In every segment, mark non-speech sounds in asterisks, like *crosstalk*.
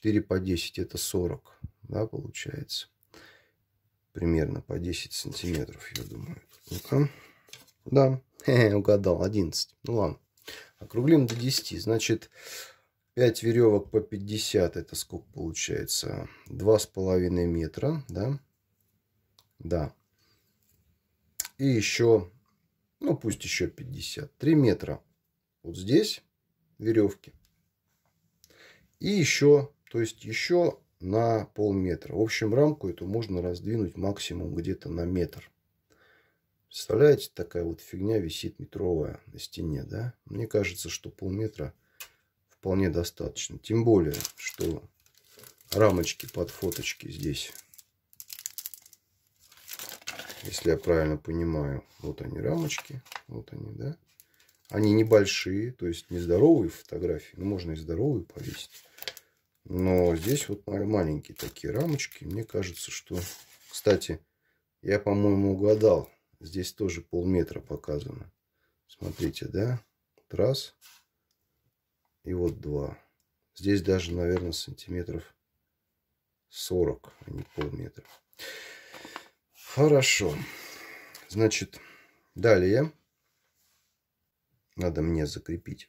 4 по 10 это 40, да, получается. Примерно по 10 сантиметров, я думаю. Ну-ка. Да, Хе-хе, *laughs* угадал, 11. Ну ладно. Округлим до 10. Значит, 5 веревок по 50, это сколько получается? 2,5 метра, да? Да. И еще, ну пусть еще 50. 3 метра вот здесь веревки. И еще то есть еще на полметра. В общем, рамку эту можно раздвинуть максимум где-то на метр. Представляете, такая вот фигня висит метровая на стене, да? Мне кажется, что полметра вполне достаточно. Тем более, что рамочки под фоточки здесь. Если я правильно понимаю, вот они рамочки, вот они, да? Они небольшие, то есть нездоровые фотографии, но можно и здоровые повесить. Но здесь вот маленькие такие рамочки. Мне кажется, что... Кстати, я, по-моему, угадал. Здесь тоже полметра показано. Смотрите, да? Раз. И вот два. Здесь даже, наверное, сантиметров 40, а не полметра. Хорошо. Значит, далее надо мне закрепить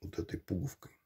вот этой пуговкой.